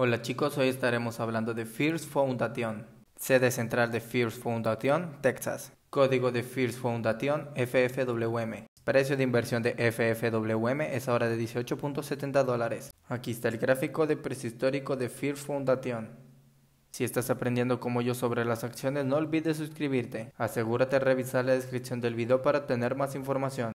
Hola chicos, hoy estaremos hablando de Fierce Foundation, sede central de Fierce Foundation, Texas. Código de Fierce Foundation, FFWM. Precio de inversión de FFWM es ahora de 18.70 dólares. Aquí está el gráfico de precio histórico de Fierce Foundation. Si estás aprendiendo como yo sobre las acciones, no olvides suscribirte. Asegúrate de revisar la descripción del video para obtener más información.